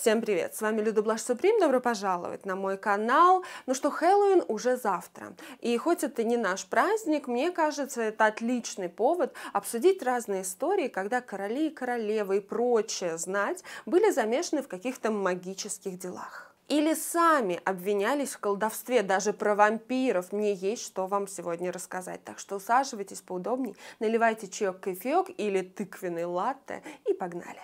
Всем привет! С вами Люда Блаш Суприм, добро пожаловать на мой канал. Ну что, Хэллоуин уже завтра. И хоть это не наш праздник, мне кажется, это отличный повод обсудить разные истории, когда короли и королевы и прочее знать были замешаны в каких-то магических делах или сами обвинялись в колдовстве, даже про вампиров. Мне есть что вам сегодня рассказать. Так что усаживайтесь поудобнее, наливайте чаек кофеек или тыквенный латте и погнали.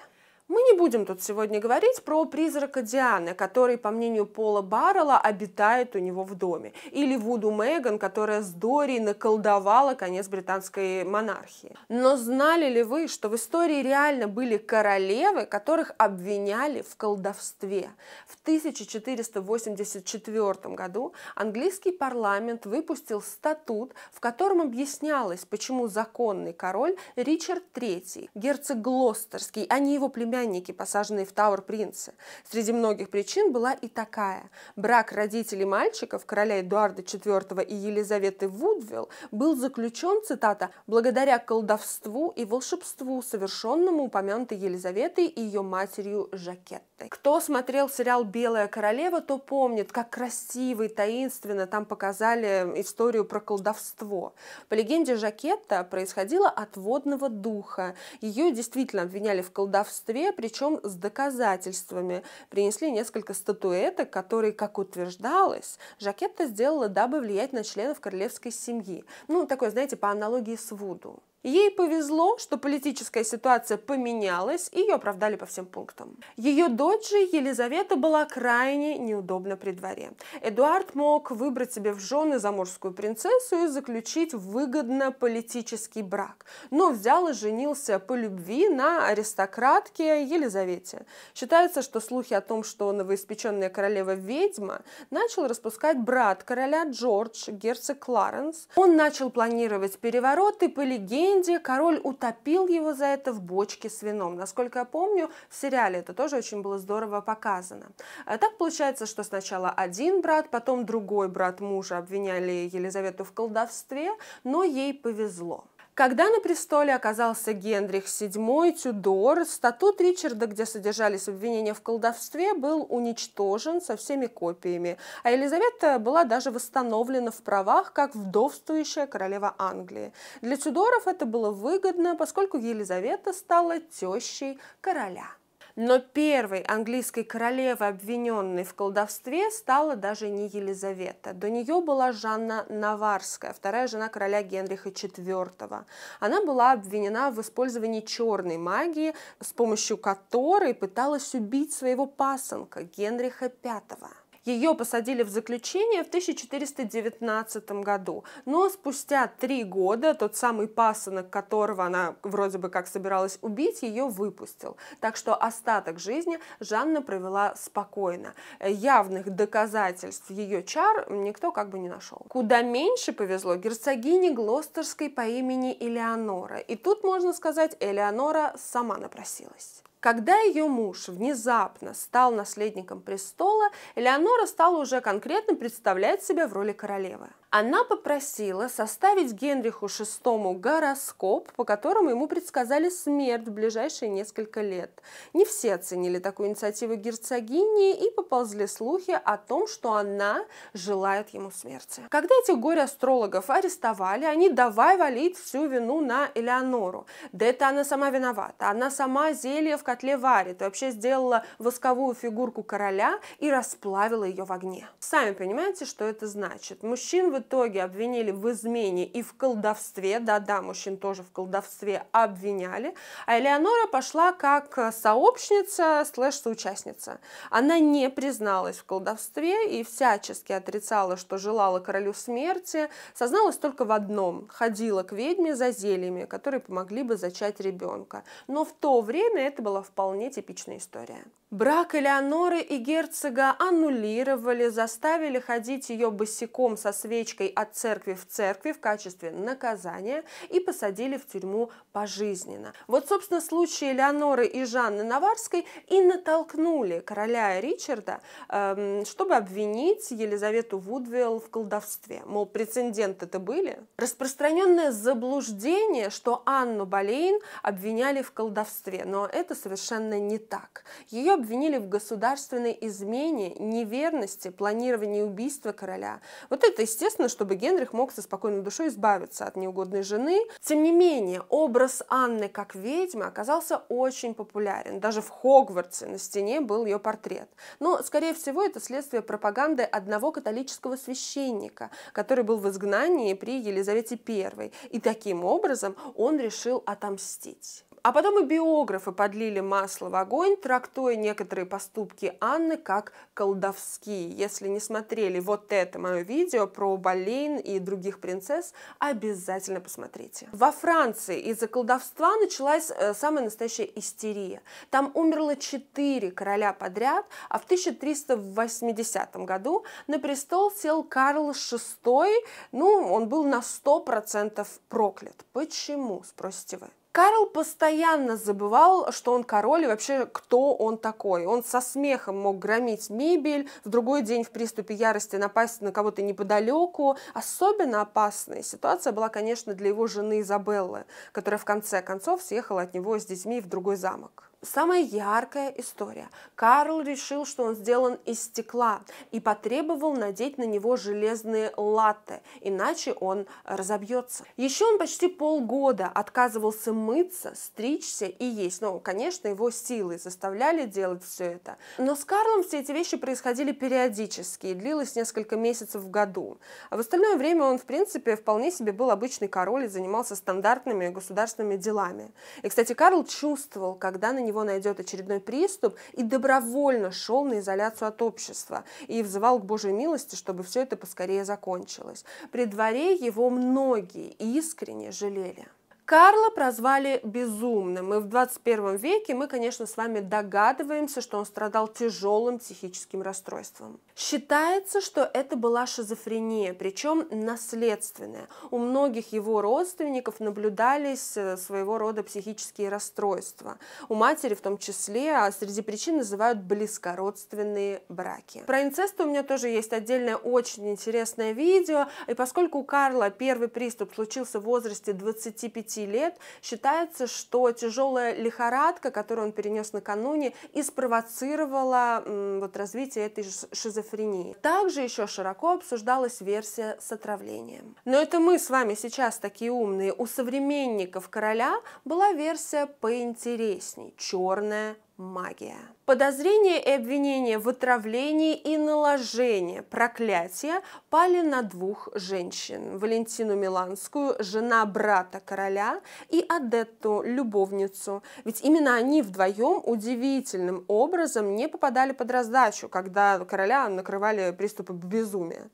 Мы не будем тут сегодня говорить про призрака Дианы, который, по мнению Пола Баррелла, обитает у него в доме, или Вуду Меган, которая с Дори наколдовала конец британской монархии. Но знали ли вы, что в истории реально были королевы, которых обвиняли в колдовстве? В 1484 году английский парламент выпустил статут, в котором объяснялось, почему законный король Ричард III, герцог Глостерский, а не его племянник племянники, посаженные в Тауэр принца. Среди многих причин была и такая. Брак родителей мальчиков, короля Эдуарда IV и Елизаветы Вудвилл, был заключен, цитата, «благодаря колдовству и волшебству, совершенному упомянутой Елизаветой и ее матерью Жакеттой». Кто смотрел сериал «Белая королева», то помнит, как красиво и таинственно там показали историю про колдовство. По легенде, Жакетта происходила от водного духа. Ее действительно обвиняли в колдовстве, Москве, причем с доказательствами. Принесли несколько статуэток, которые, как утверждалось, Жакетта сделала, дабы влиять на членов королевской семьи. Ну, такое, знаете, по аналогии с Вуду. Ей повезло, что политическая ситуация поменялась, и ее оправдали по всем пунктам. Ее дочь же Елизавета была крайне неудобна при дворе. Эдуард мог выбрать себе в жены заморскую принцессу и заключить выгодно политический брак, но взял и женился по любви на аристократке Елизавете. Считается, что слухи о том, что новоиспеченная королева-ведьма, начал распускать брат короля Джордж, герцог Кларенс. Он начал планировать переворот и по легенде Индии король утопил его за это в бочке с вином. Насколько я помню, в сериале это тоже очень было здорово показано. А так получается, что сначала один брат, потом другой брат мужа обвиняли Елизавету в колдовстве, но ей повезло. Когда на престоле оказался Генрих VII Тюдор, статут Ричарда, где содержались обвинения в колдовстве, был уничтожен со всеми копиями, а Елизавета была даже восстановлена в правах как вдовствующая королева Англии. Для Тюдоров это было выгодно, поскольку Елизавета стала тещей короля но первой английской королевой, обвиненной в колдовстве, стала даже не Елизавета. До нее была Жанна Наварская, вторая жена короля Генриха IV. Она была обвинена в использовании черной магии, с помощью которой пыталась убить своего пасынка Генриха V. Ее посадили в заключение в 1419 году, но спустя три года тот самый пасынок, которого она вроде бы как собиралась убить, ее выпустил. Так что остаток жизни Жанна провела спокойно. Явных доказательств ее чар никто как бы не нашел. Куда меньше повезло герцогине Глостерской по имени Элеонора. И тут, можно сказать, Элеонора сама напросилась. Когда ее муж внезапно стал наследником престола, Элеонора стала уже конкретно представлять себя в роли королевы она попросила составить Генриху VI гороскоп, по которому ему предсказали смерть в ближайшие несколько лет. Не все оценили такую инициативу герцогини и поползли слухи о том, что она желает ему смерти. Когда этих горе-астрологов арестовали, они давай валить всю вину на Элеонору. Да это она сама виновата, она сама зелье в котле варит, вообще сделала восковую фигурку короля и расплавила ее в огне. Сами понимаете, что это значит. Мужчин в итоге обвинили в измене и в колдовстве, да-да, мужчин тоже в колдовстве обвиняли, а Элеонора пошла как сообщница слэш-соучастница. Она не призналась в колдовстве и всячески отрицала, что желала королю смерти, созналась только в одном – ходила к ведьме за зельями, которые помогли бы зачать ребенка. Но в то время это была вполне типичная история. Брак Элеоноры и герцога аннулировали, заставили ходить ее босиком со свечкой от церкви в церкви в качестве наказания и посадили в тюрьму пожизненно. Вот, собственно, случаи Элеоноры и Жанны Наварской и натолкнули короля Ричарда, эм, чтобы обвинить Елизавету Вудвилл в колдовстве. Мол, прецеденты это были. Распространенное заблуждение, что Анну Болейн обвиняли в колдовстве, но это совершенно не так. Ее обвинили в государственной измене, неверности, планировании убийства короля. Вот это, естественно, чтобы Генрих мог со спокойной душой избавиться от неугодной жены. Тем не менее, образ Анны как ведьмы оказался очень популярен. Даже в Хогвартсе на стене был ее портрет. Но, скорее всего, это следствие пропаганды одного католического священника, который был в изгнании при Елизавете I. И таким образом он решил отомстить. А потом и биографы подлили масло в огонь, трактуя некоторые поступки Анны как колдовские. Если не смотрели вот это мое видео про Болейн и других принцесс, обязательно посмотрите. Во Франции из-за колдовства началась э, самая настоящая истерия. Там умерло четыре короля подряд, а в 1380 году на престол сел Карл VI, ну, он был на 100% проклят. Почему, спросите вы? Карл постоянно забывал, что он король и вообще кто он такой. Он со смехом мог громить мебель, в другой день в приступе ярости напасть на кого-то неподалеку. Особенно опасная ситуация была, конечно, для его жены Изабеллы, которая в конце концов съехала от него с детьми в другой замок. Самая яркая история. Карл решил, что он сделан из стекла и потребовал надеть на него железные латы, иначе он разобьется. Еще он почти полгода отказывался мыться, стричься и есть. Ну, конечно, его силы заставляли делать все это. Но с Карлом все эти вещи происходили периодически и длилось несколько месяцев в году. А в остальное время он, в принципе, вполне себе был обычный король и занимался стандартными государственными делами. И, кстати, Карл чувствовал, когда на него него найдет очередной приступ, и добровольно шел на изоляцию от общества и взывал к Божьей милости, чтобы все это поскорее закончилось. При дворе его многие искренне жалели. Карла прозвали безумным, и в 21 веке мы, конечно, с вами догадываемся, что он страдал тяжелым психическим расстройством. Считается, что это была шизофрения, причем наследственная. У многих его родственников наблюдались э, своего рода психические расстройства. У матери в том числе, а среди причин называют близкородственные браки. Про инцест у меня тоже есть отдельное очень интересное видео, и поскольку у Карла первый приступ случился в возрасте 25 лет. Считается, что тяжелая лихорадка, которую он перенес накануне, и спровоцировала вот, развитие этой шизофрении. Также еще широко обсуждалась версия с отравлением. Но это мы с вами сейчас такие умные. У современников короля была версия поинтересней – черная магия. Подозрения и обвинения в отравлении и наложении проклятия пали на двух женщин. Валентину Миланскую, жена брата короля, и Адетту, любовницу. Ведь именно они вдвоем удивительным образом не попадали под раздачу, когда короля накрывали приступы безумия.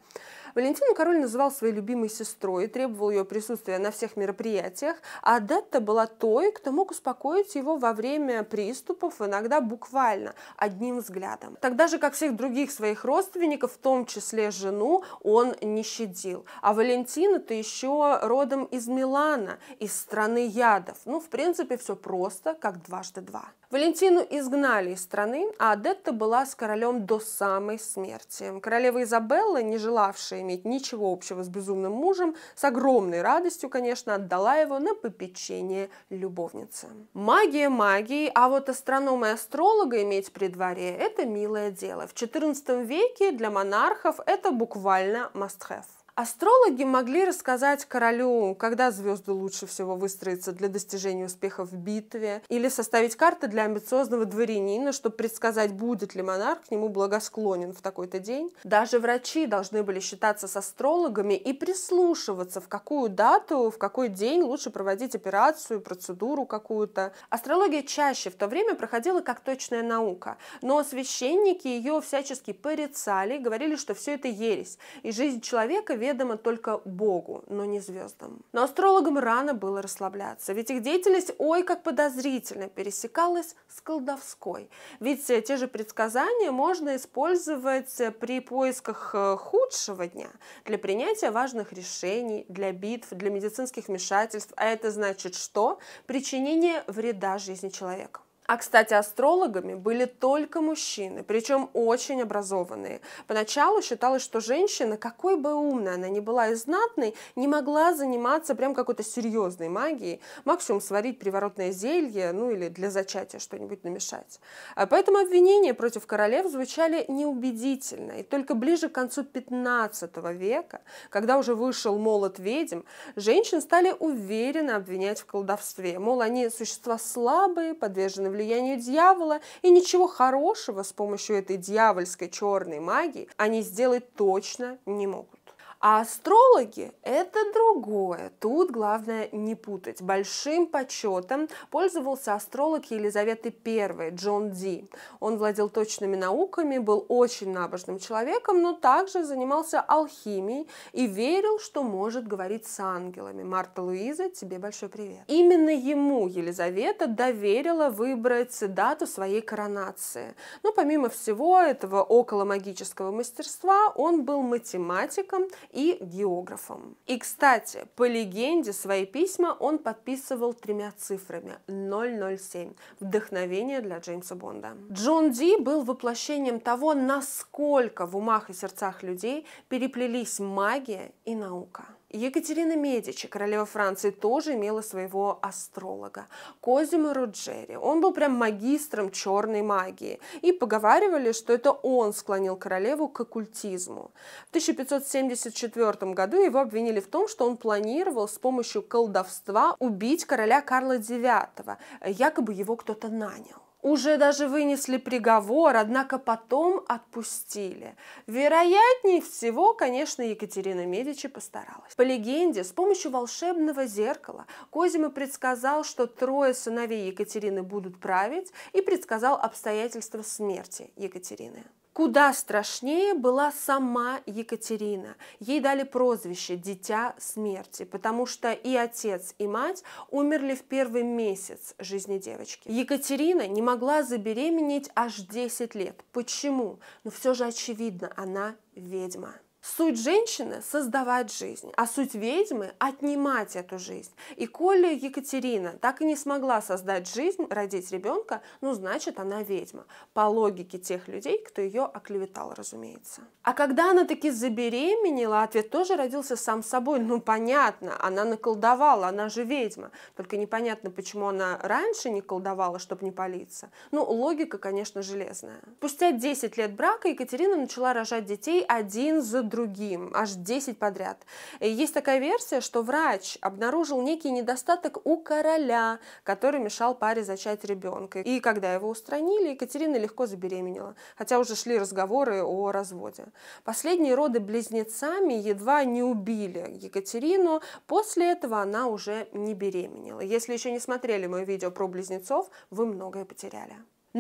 Валентину король называл своей любимой сестрой и требовал ее присутствия на всех мероприятиях, а Детта была той, кто мог успокоить его во время приступов, иногда буквально, одним взглядом. Тогда же, как всех других своих родственников, в том числе жену, он не щадил. А Валентина-то еще родом из Милана, из страны ядов. Ну, в принципе, все просто, как дважды два. Валентину изгнали из страны, а Адетта была с королем до самой смерти. Королева Изабелла, не желавшая иметь ничего общего с безумным мужем, с огромной радостью, конечно, отдала его на попечение любовницы. Магия магии, а вот астронома и астролога иметь при дворе – это милое дело. В XIV веке для монархов это буквально must have. Астрологи могли рассказать королю, когда звезды лучше всего выстроятся для достижения успеха в битве, или составить карты для амбициозного дворянина, чтобы предсказать, будет ли монарх к нему благосклонен в такой-то день. Даже врачи должны были считаться с астрологами и прислушиваться, в какую дату, в какой день лучше проводить операцию, процедуру какую-то. Астрология чаще в то время проходила как точная наука, но священники ее всячески порицали, говорили, что все это ересь, и жизнь человека – ведомо только Богу, но не звездам. Но астрологам рано было расслабляться, ведь их деятельность, ой, как подозрительно пересекалась с колдовской. Ведь э, те же предсказания можно использовать э, при поисках э, худшего дня, для принятия важных решений, для битв, для медицинских вмешательств, а это значит что? Причинение вреда жизни человека. А, кстати, астрологами были только мужчины, причем очень образованные. Поначалу считалось, что женщина, какой бы умной она ни была и знатной, не могла заниматься прям какой-то серьезной магией, максимум сварить приворотное зелье, ну или для зачатия что-нибудь намешать. А поэтому обвинения против королев звучали неубедительно, и только ближе к концу 15 века, когда уже вышел молот ведьм, женщин стали уверенно обвинять в колдовстве, мол, они существа слабые, подвержены влиянию влиянию дьявола, и ничего хорошего с помощью этой дьявольской черной магии они сделать точно не могут. А астрологи – это другое. Тут главное не путать. Большим почетом пользовался астролог Елизаветы I Джон Ди. Он владел точными науками, был очень набожным человеком, но также занимался алхимией и верил, что может говорить с ангелами. Марта Луиза, тебе большой привет. Именно ему Елизавета доверила выбрать дату своей коронации. Но ну, помимо всего этого около магического мастерства он был математиком и географом. И, кстати, по легенде свои письма он подписывал тремя цифрами 007. Вдохновение для Джеймса Бонда. Джон Ди был воплощением того, насколько в умах и сердцах людей переплелись магия и наука. Екатерина Медичи, королева Франции, тоже имела своего астролога, Козимо Руджери. Он был прям магистром черной магии, и поговаривали, что это он склонил королеву к оккультизму. В 1574 году его обвинили в том, что он планировал с помощью колдовства убить короля Карла IX, якобы его кто-то нанял уже даже вынесли приговор, однако потом отпустили. Вероятнее всего, конечно, Екатерина Медичи постаралась. По легенде, с помощью волшебного зеркала Козима предсказал, что трое сыновей Екатерины будут править и предсказал обстоятельства смерти Екатерины. Куда страшнее была сама Екатерина. Ей дали прозвище «Дитя смерти», потому что и отец, и мать умерли в первый месяц жизни девочки. Екатерина не могла забеременеть аж 10 лет. Почему? Но все же очевидно, она ведьма. Суть женщины – создавать жизнь, а суть ведьмы – отнимать эту жизнь. И коли Екатерина так и не смогла создать жизнь, родить ребенка, ну, значит, она ведьма. По логике тех людей, кто ее оклеветал, разумеется. А когда она таки забеременела, ответ тоже родился сам собой. Ну, понятно, она наколдовала, она же ведьма. Только непонятно, почему она раньше не колдовала, чтобы не палиться. Ну, логика, конечно, железная. Спустя 10 лет брака Екатерина начала рожать детей один за другим, аж 10 подряд. Есть такая версия, что врач обнаружил некий недостаток у короля, который мешал паре зачать ребенка. И когда его устранили, Екатерина легко забеременела, хотя уже шли разговоры о разводе. Последние роды близнецами едва не убили Екатерину, после этого она уже не беременела. Если еще не смотрели мое видео про близнецов, вы многое потеряли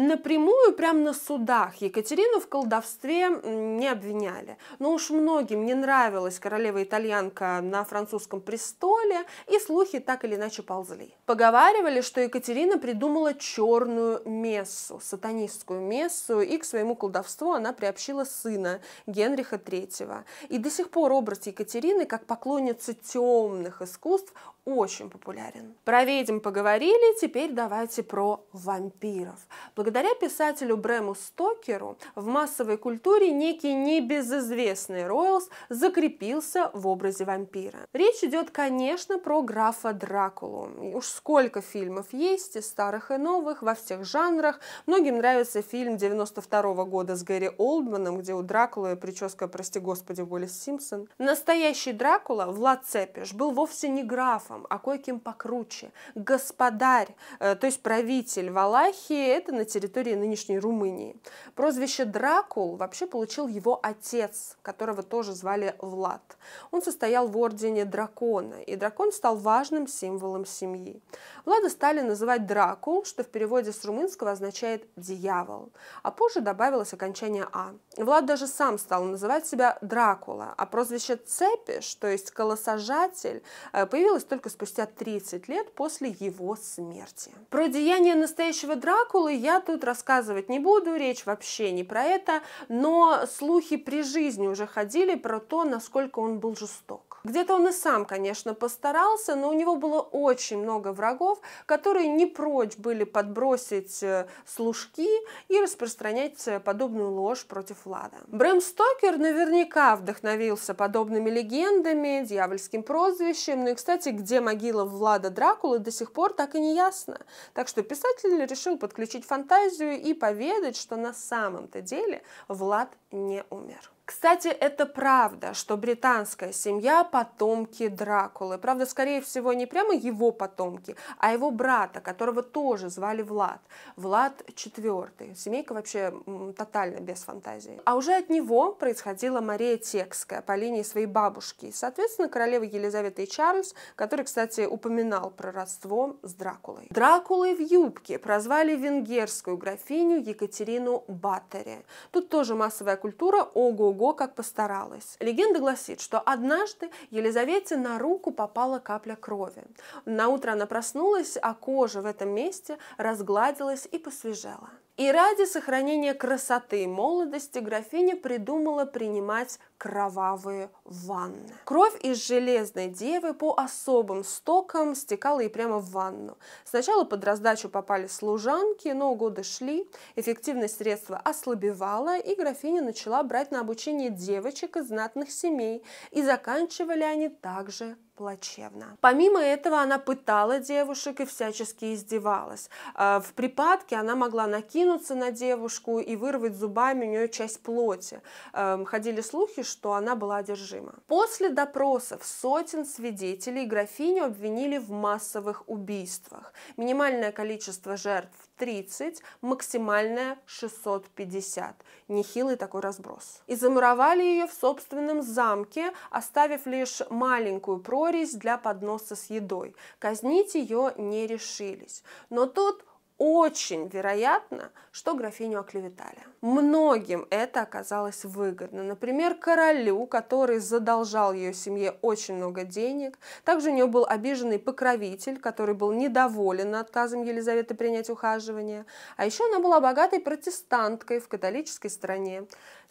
напрямую, прямо на судах, Екатерину в колдовстве не обвиняли. Но уж многим не нравилась королева-итальянка на французском престоле, и слухи так или иначе ползли. Поговаривали, что Екатерина придумала черную мессу, сатанистскую мессу, и к своему колдовству она приобщила сына Генриха III. И до сих пор образ Екатерины, как поклонницы темных искусств, очень популярен. Про ведьм поговорили, теперь давайте про вампиров. Благодаря писателю Брэму Стокеру в массовой культуре некий небезызвестный Ройлс закрепился в образе вампира. Речь идет, конечно, про графа Дракулу. Уж сколько фильмов есть, и старых, и новых, во всех жанрах. Многим нравится фильм 92 года с Гэри Олдманом, где у Дракулы прическа, прости господи, Уоллес Симпсон. Настоящий Дракула, Влад Цепиш, был вовсе не графом, имамом, а кое-кем покруче. Господарь, э, то есть правитель Валахии, это на территории нынешней Румынии. Прозвище Дракул вообще получил его отец, которого тоже звали Влад. Он состоял в ордене дракона, и дракон стал важным символом семьи. Влада стали называть Дракул, что в переводе с румынского означает «дьявол», а позже добавилось окончание «а». Влад даже сам стал называть себя Дракула, а прозвище Цепи, то есть колосажатель, э, появилось только только спустя 30 лет после его смерти. Про деяния настоящего Дракулы я тут рассказывать не буду, речь вообще не про это, но слухи при жизни уже ходили про то, насколько он был жесток. Где-то он и сам, конечно, постарался, но у него было очень много врагов, которые не прочь были подбросить э, служки и распространять э, подобную ложь против Влада. Брэм Стокер наверняка вдохновился подобными легендами, дьявольским прозвищем, ну и, кстати, где могила Влада Дракулы до сих пор так и не ясно. Так что писатель решил подключить фантазию и поведать, что на самом-то деле Влад не умер. Кстати, это правда, что британская семья потомки Дракулы. Правда, скорее всего, не прямо его потомки, а его брата, которого тоже звали Влад. Влад IV. Семейка вообще тотально без фантазии. А уже от него происходила Мария Текская по линии своей бабушки. соответственно, королева Елизавета и Чарльз, который, кстати, упоминал про родство с Дракулой. Дракулой в юбке прозвали венгерскую графиню Екатерину Баттери. Тут тоже массовая культура, ого Гюго как постаралась. Легенда гласит, что однажды Елизавете на руку попала капля крови. На утро она проснулась, а кожа в этом месте разгладилась и посвежела. И ради сохранения красоты и молодости графиня придумала принимать кровавые ванны. Кровь из железной девы по особым стокам стекала и прямо в ванну. Сначала под раздачу попали служанки, но годы шли, эффективность средства ослабевала, и графиня начала брать на обучение девочек из знатных семей, и заканчивали они также плачевно. Помимо этого, она пытала девушек и всячески издевалась. А, в припадке она могла накинуться на девушку и вырвать зубами у нее часть плоти. Эм, ходили слухи, что она была одержима. После допросов сотен свидетелей графиню обвинили в массовых убийствах. Минимальное количество жертв 30, максимальное 650. Нехилый такой разброс. И замуровали ее в собственном замке, оставив лишь маленькую прорезь для подноса с едой. Казнить ее не решились. Но тут очень вероятно, что графиню оклеветали. Многим это оказалось выгодно. Например, королю, который задолжал ее семье очень много денег. Также у нее был обиженный покровитель, который был недоволен отказом Елизаветы принять ухаживание. А еще она была богатой протестанткой в католической стране.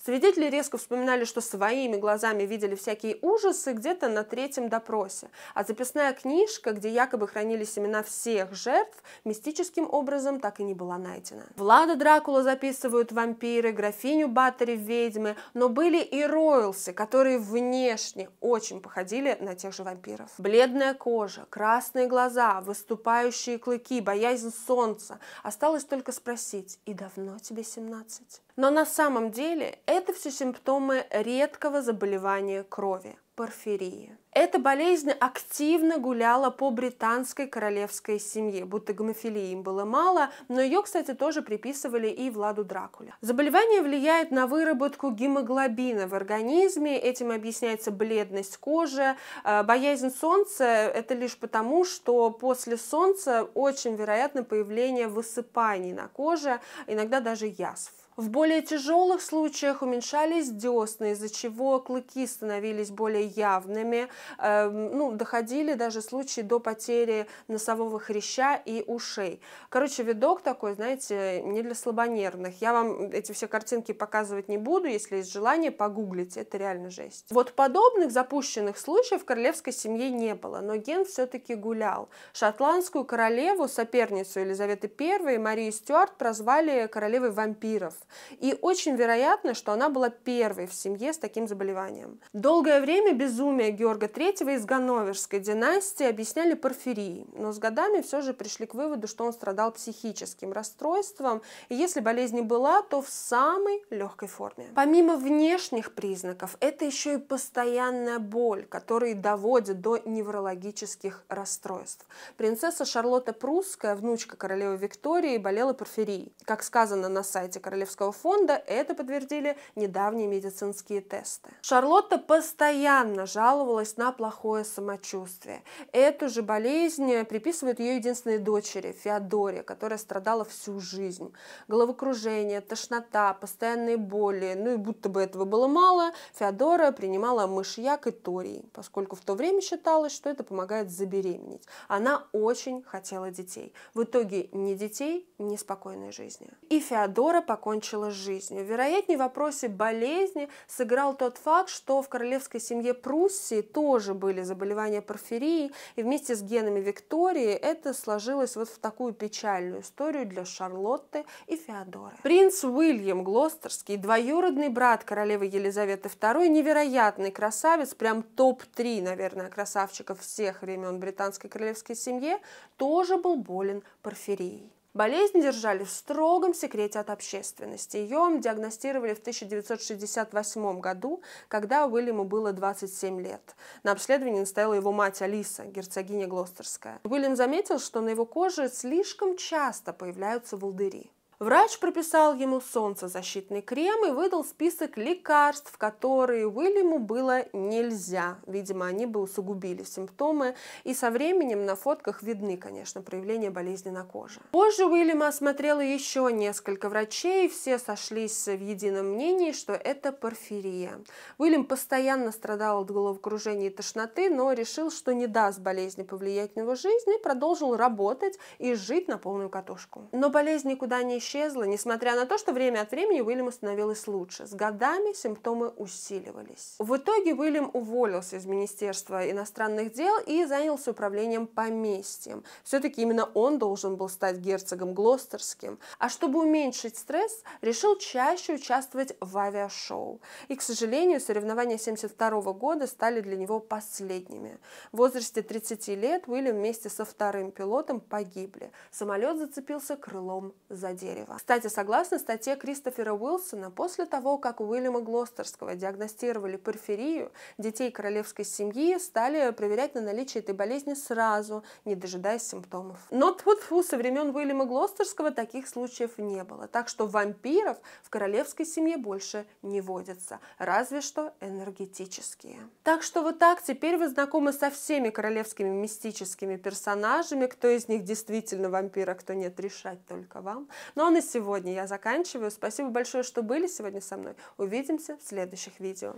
Свидетели резко вспоминали, что своими глазами видели всякие ужасы где-то на третьем допросе. А записная книжка, где якобы хранились имена всех жертв, мистическим образом образом так и не была найдена. Влада Дракула записывают вампиры, графиню Баттери ведьмы, но были и роялсы, которые внешне очень походили на тех же вампиров. Бледная кожа, красные глаза, выступающие клыки, боязнь солнца. Осталось только спросить, и давно тебе 17? Но на самом деле это все симптомы редкого заболевания крови – порфирии. Эта болезнь активно гуляла по британской королевской семье, будто гомофилии им было мало, но ее, кстати, тоже приписывали и Владу Дракуле. Заболевание влияет на выработку гемоглобина в организме, этим объясняется бледность кожи, э, боязнь солнца – это лишь потому, что после солнца очень вероятно появление высыпаний на коже, иногда даже язв. В более тяжелых случаях уменьшались десны, из-за чего клыки становились более явными, Эм, ну, доходили даже случаи до потери носового хряща и ушей. Короче, видок такой, знаете, не для слабонервных. Я вам эти все картинки показывать не буду, если есть желание, погуглить, это реально жесть. Вот подобных запущенных случаев в королевской семье не было, но ген все-таки гулял. Шотландскую королеву, соперницу Елизаветы I, Марию Стюарт прозвали королевой вампиров. И очень вероятно, что она была первой в семье с таким заболеванием. Долгое время безумие Георга Георга III из Ганноверской династии объясняли порфирией, но с годами все же пришли к выводу, что он страдал психическим расстройством, и если болезнь была, то в самой легкой форме. Помимо внешних признаков, это еще и постоянная боль, которая доводит до неврологических расстройств. Принцесса Шарлотта Прусская, внучка королевы Виктории, болела порфирией. Как сказано на сайте Королевского фонда, это подтвердили недавние медицинские тесты. Шарлотта постоянно жаловалась сна плохое самочувствие. Эту же болезнь приписывают ее единственной дочери Феодоре, которая страдала всю жизнь. Головокружение, тошнота, постоянные боли, ну и будто бы этого было мало, Феодора принимала мышьяк и торий, поскольку в то время считалось, что это помогает забеременеть. Она очень хотела детей. В итоге ни детей, ни спокойной жизни. И Феодора покончила с жизнью. Вероятнее в вопросе болезни сыграл тот факт, что в королевской семье Пруссии то тоже были заболевания порфирии, и вместе с генами Виктории это сложилось вот в такую печальную историю для Шарлотты и Феодоры. Принц Уильям Глостерский, двоюродный брат королевы Елизаветы II, невероятный красавец, прям топ-3, наверное, красавчиков всех времен британской королевской семьи, тоже был болен порфирией. Болезнь держали в строгом секрете от общественности. Ее диагностировали в 1968 году, когда Уильяму было 27 лет. На обследовании настояла его мать Алиса, герцогиня Глостерская. Уильям заметил, что на его коже слишком часто появляются волдыри. Врач прописал ему солнцезащитный крем и выдал список лекарств, которые Уильяму было нельзя. Видимо, они бы усугубили симптомы, и со временем на фотках видны, конечно, проявления болезни на коже. Позже Уильяма осмотрела еще несколько врачей, и все сошлись в едином мнении, что это порфирия. Уильям постоянно страдал от головокружения и тошноты, но решил, что не даст болезни повлиять на его жизнь, и продолжил работать и жить на полную катушку. Но болезнь никуда не исчезла исчезла, несмотря на то, что время от времени Уильяму становилось лучше. С годами симптомы усиливались. В итоге Уильям уволился из Министерства иностранных дел и занялся управлением поместьем. Все-таки именно он должен был стать герцогом Глостерским. А чтобы уменьшить стресс, решил чаще участвовать в авиашоу. И, к сожалению, соревнования 72 года стали для него последними. В возрасте 30 лет Уильям вместе со вторым пилотом погибли. Самолет зацепился крылом за дерево. Дерева. Кстати, согласно статье Кристофера Уилсона, после того, как Уильяма Глостерского диагностировали порфирию, детей королевской семьи стали проверять на наличие этой болезни сразу, не дожидаясь симптомов. Но тут со времен Уильяма Глостерского таких случаев не было, так что вампиров в королевской семье больше не водятся, разве что энергетические. Так что вот так теперь вы знакомы со всеми королевскими мистическими персонажами, кто из них действительно вампир, а кто нет, решать только вам. Ну а на сегодня. Я заканчиваю. Спасибо большое, что были сегодня со мной. Увидимся в следующих видео.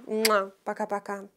Пока-пока.